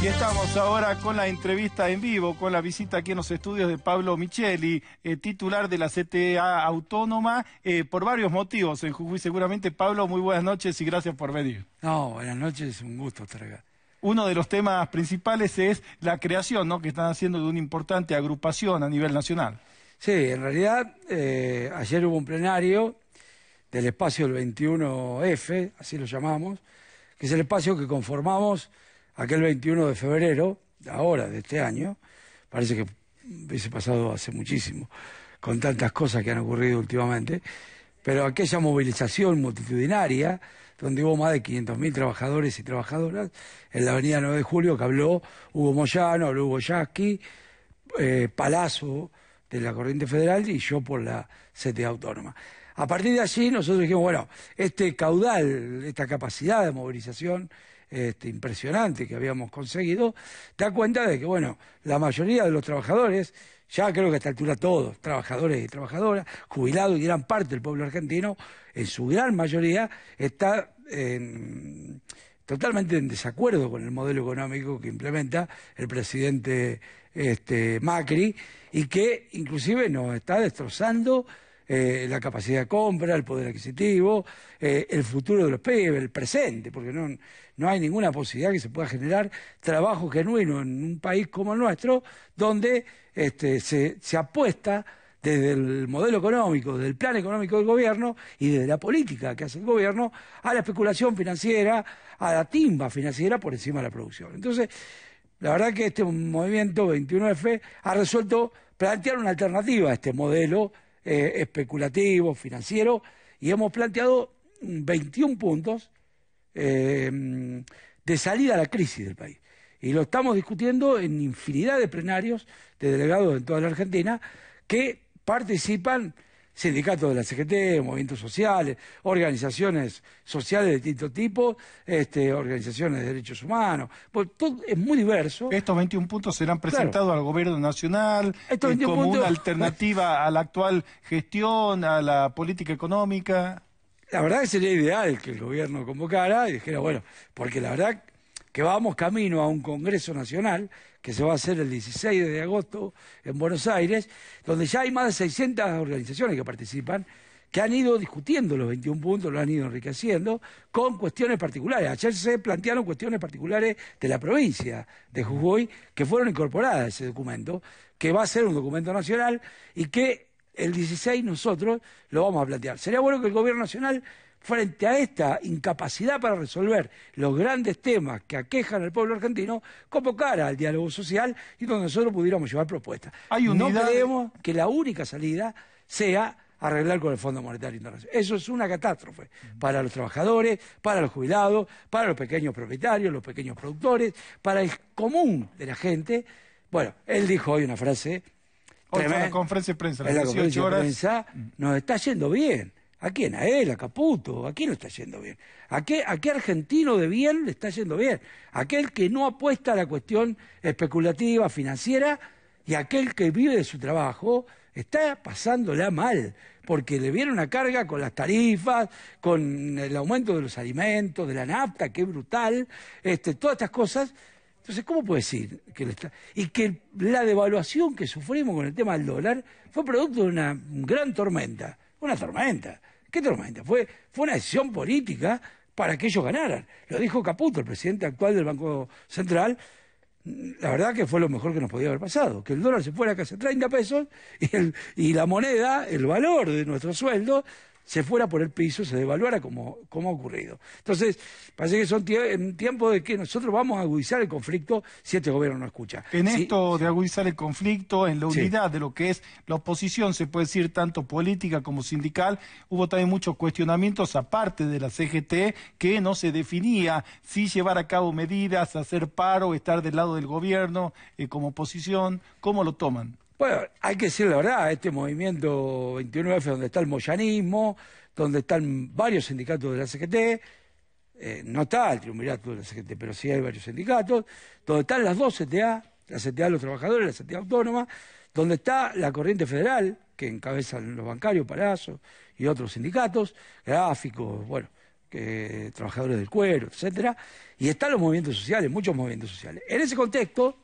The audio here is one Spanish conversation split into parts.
Y estamos ahora con la entrevista en vivo, con la visita aquí en los estudios de Pablo Micheli, eh, titular de la CTA Autónoma, eh, por varios motivos en Jujuy. Seguramente, Pablo, muy buenas noches y gracias por venir. No, buenas noches, un gusto estar acá. Uno de los temas principales es la creación ¿no? que están haciendo de una importante agrupación a nivel nacional. Sí, en realidad, eh, ayer hubo un plenario del espacio del 21F, así lo llamamos, que es el espacio que conformamos aquel 21 de febrero, ahora de este año, parece que hubiese pasado hace muchísimo, con tantas cosas que han ocurrido últimamente, pero aquella movilización multitudinaria, donde hubo más de 500.000 trabajadores y trabajadoras, en la avenida 9 de Julio, que habló Hugo Moyano, habló Hugo Yasky, eh, Palazzo de la Corriente Federal y yo por la CTA Autónoma. A partir de allí nosotros dijimos, bueno, este caudal, esta capacidad de movilización este, impresionante que habíamos conseguido, da cuenta de que, bueno, la mayoría de los trabajadores, ya creo que a esta altura todos, trabajadores y trabajadoras, jubilados y gran parte del pueblo argentino, en su gran mayoría, está totalmente en desacuerdo con el modelo económico que implementa el presidente este, Macri y que inclusive nos está destrozando eh, la capacidad de compra, el poder adquisitivo, eh, el futuro de los PIB, el presente, porque no, hay ninguna posibilidad que se pueda generar trabajo genuino en un país como el nuestro, donde este, se, apuesta desde el modelo económico, del plan económico del gobierno y desde la política que hace el gobierno a la especulación financiera, a la timba financiera por encima de la producción. Entonces, la verdad que este movimiento 21F ha resuelto plantear una alternativa a este modelo eh, financiero, y hemos planteado 21 puntos eh, de salida a la crisis del país. Y lo estamos discutiendo en infinidad de plenarios de delegados en toda la Argentina que participan sindicatos de la CGT, movimientos sociales, organizaciones sociales de distinto tipo, este, organizaciones de derechos humanos. Pues todo es muy diverso. Estos 21 puntos serán presentados al gobierno nacional eh, como una alternativa pues. a la actual gestión, a la política económica. La verdad que sería ideal que el gobierno convocara y dijera, bueno, porque la verdad que vamos camino a un Congreso Nacional que se va a hacer el 16 de agosto en Buenos Aires, donde ya hay más de 600 organizaciones que participan, que han ido discutiendo los 21 puntos, lo han ido enriqueciendo, con cuestiones particulares. Ayer se plantearon cuestiones particulares de la provincia de Jujuy que fueron incorporadas a ese documento, que va a ser un documento nacional y que el 16 nosotros lo vamos a plantear. Sería bueno que el Gobierno Nacional frente a esta incapacidad para resolver los grandes temas que aquejan al pueblo argentino, convocar al diálogo social y donde nosotros pudiéramos llevar propuestas. No creemos que la única salida sea arreglar con el Fondo Monetario Internacional. Eso es una catástrofe para los trabajadores, para los jubilados, para los pequeños propietarios, los pequeños productores, para el común de la gente. Bueno, él dijo hoy una frase de en la conferencia de prensa, nos está yendo bien. ¿A quién? A él, a Caputo. ¿A quién lo está yendo bien? ¿A qué, argentino de bien le está yendo bien? Aquel que no apuesta a la cuestión especulativa, financiera, y aquel que vive de su trabajo está pasándola mal, porque le viene una carga con las tarifas, con el aumento de los alimentos, de la nafta, que es brutal, este, todas estas cosas. Entonces, ¿cómo puede decir que le está... Y que la devaluación que sufrimos con el tema del dólar fue producto de una gran tormenta una tormenta. ¿Qué tormenta? Fue, fue una decisión política para que ellos ganaran. Lo dijo Caputo, el presidente actual del Banco Central. La verdad que fue lo mejor que nos podía haber pasado, que el dólar se fuera casi a 30 pesos y, y la moneda, el valor de nuestro sueldo, se fuera por el piso, se devaluara como, ha ocurrido. Entonces, parece que son tiempos de que nosotros vamos a agudizar el conflicto si este gobierno no escucha. En esto de agudizar el conflicto, en la unidad de lo que es la oposición, se puede decir tanto política como sindical, hubo también muchos cuestionamientos aparte de la CGT que no se definía si llevar a cabo medidas, hacer paro, estar del lado del gobierno eh, como oposición, ¿cómo lo toman? Bueno, hay que decir la verdad, este movimiento 21F, donde está el moyanismo, donde están varios sindicatos de la CGT, eh, no está el triunvirato de la CGT, pero sí hay varios sindicatos, donde están las dos CTA, la CTA de los trabajadores, la CTA autónoma, donde está la corriente federal, que encabezan los bancarios, Palazzo y otros sindicatos, gráficos, bueno, que, trabajadores del cuero, etcétera, y están los movimientos sociales, muchos movimientos sociales. En ese contexto,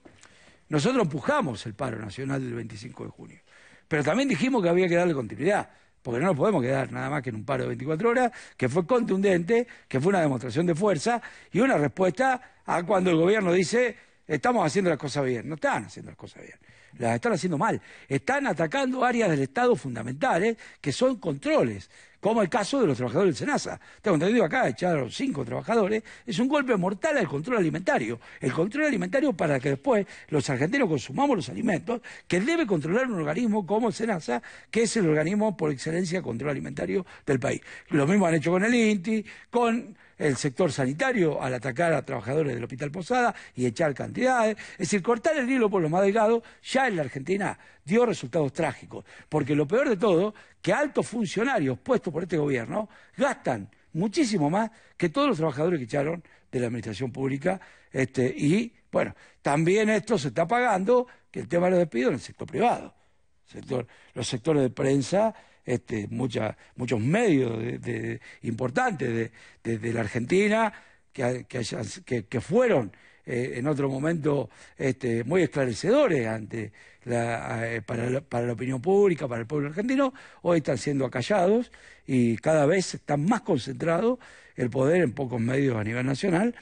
nosotros empujamos el paro nacional del 25 de junio, pero también dijimos que había que darle continuidad, porque no nos podemos quedar nada más que en un paro de 24 horas, que fue contundente, que fue una demostración de fuerza y una respuesta a cuando el gobierno dice estamos haciendo las cosas bien. No están haciendo las cosas bien las están haciendo mal. Están atacando áreas del Estado fundamentales que son controles, como el caso de los trabajadores del Senasa. Tengo digo acá, echaron cinco trabajadores, es un golpe mortal al control alimentario. El control alimentario para que después los argentinos consumamos los alimentos que debe controlar un organismo como el Senasa, que es el organismo por excelencia de control alimentario del país. Lo mismo han hecho con el INTI, con el sector sanitario al atacar a trabajadores del Hospital Posada y echar cantidades. Es decir, cortar el hilo por lo más delgado ya en la Argentina dio resultados trágicos. Porque lo peor de todo, que altos funcionarios puestos por este gobierno gastan muchísimo más que todos los trabajadores que echaron de la administración pública. Este, y bueno, también esto se está pagando, que el tema de los despidos en el sector privado. Sector, los sectores de prensa este, muchos medios importantes de, la Argentina que, fueron eh, en otro momento este, muy esclarecedores ante eh, para, la, opinión pública, para el pueblo argentino, hoy están siendo acallados y cada vez está más concentrado el poder en pocos medios a nivel nacional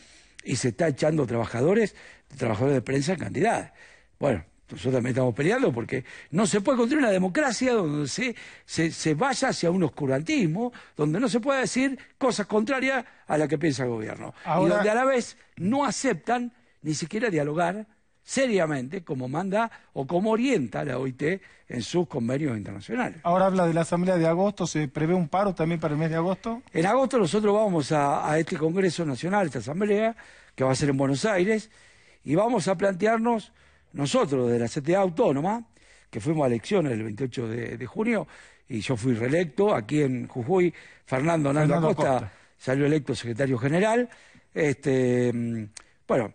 y se está echando trabajadores, trabajadores de prensa en cantidad. Bueno, nosotros también estamos peleando porque no se puede construir una democracia donde se, vaya hacia un oscurantismo, donde no se pueda decir cosas contrarias a las que piensa el gobierno. Y donde a la vez no aceptan ni siquiera dialogar seriamente como manda o como orienta la OIT en sus convenios internacionales. Ahora habla de la Asamblea de agosto, ¿se prevé un paro también para el mes de agosto? En agosto nosotros vamos a, a este Congreso Nacional, esta Asamblea, que va a ser en Buenos Aires, y vamos a plantearnos nosotros, de la CTA Autónoma, que fuimos a elecciones el 28 de, junio, y yo fui reelecto aquí en Jujuy, Fernando Nando Costa. salió electo secretario general. Este, bueno,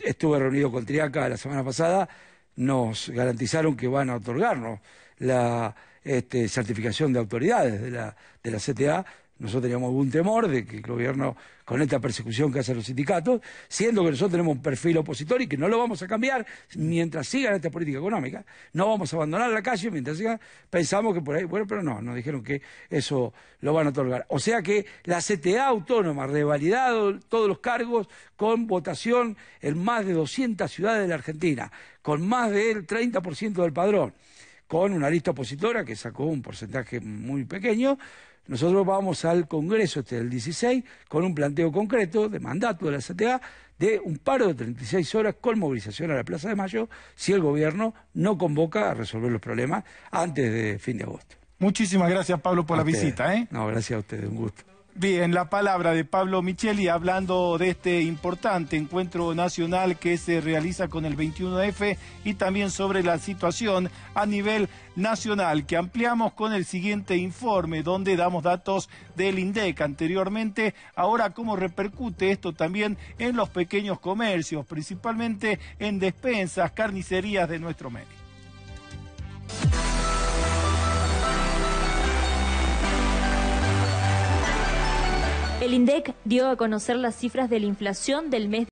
estuve reunido con Triaca la semana pasada, nos garantizaron que van a otorgarnos la este, certificación de autoridades de la, de la CTA nosotros teníamos algún temor de que el gobierno, con esta persecución que hacen los sindicatos, siendo que nosotros tenemos un perfil opositor y que no lo vamos a cambiar mientras sigan esta política económica, no vamos a abandonar la calle mientras sigan, pensamos que por ahí, bueno, pero no, nos dijeron que eso lo van a otorgar. O sea que la CTA autónoma, ha revalidado todos los cargos con votación en más de 200 ciudades de la Argentina, con más del 30% del padrón, con una lista opositora que sacó un porcentaje muy pequeño, nosotros vamos al Congreso este del 16 con un planteo concreto de mandato de la CTA de un paro de 36 horas con movilización a la Plaza de Mayo si el gobierno no convoca a resolver los problemas antes de fin de agosto. Muchísimas gracias, Pablo, por la visita. ¿eh? No, gracias a ustedes, un gusto. Bien, la palabra de Pablo Micheli hablando de este importante encuentro nacional que se realiza con el 21F y también sobre la situación a nivel nacional que ampliamos con el siguiente informe donde damos datos del INDEC anteriormente, ahora cómo repercute esto también en los pequeños comercios, principalmente en despensas, carnicerías de nuestro medio. El INDEC dio a conocer las cifras de la inflación del mes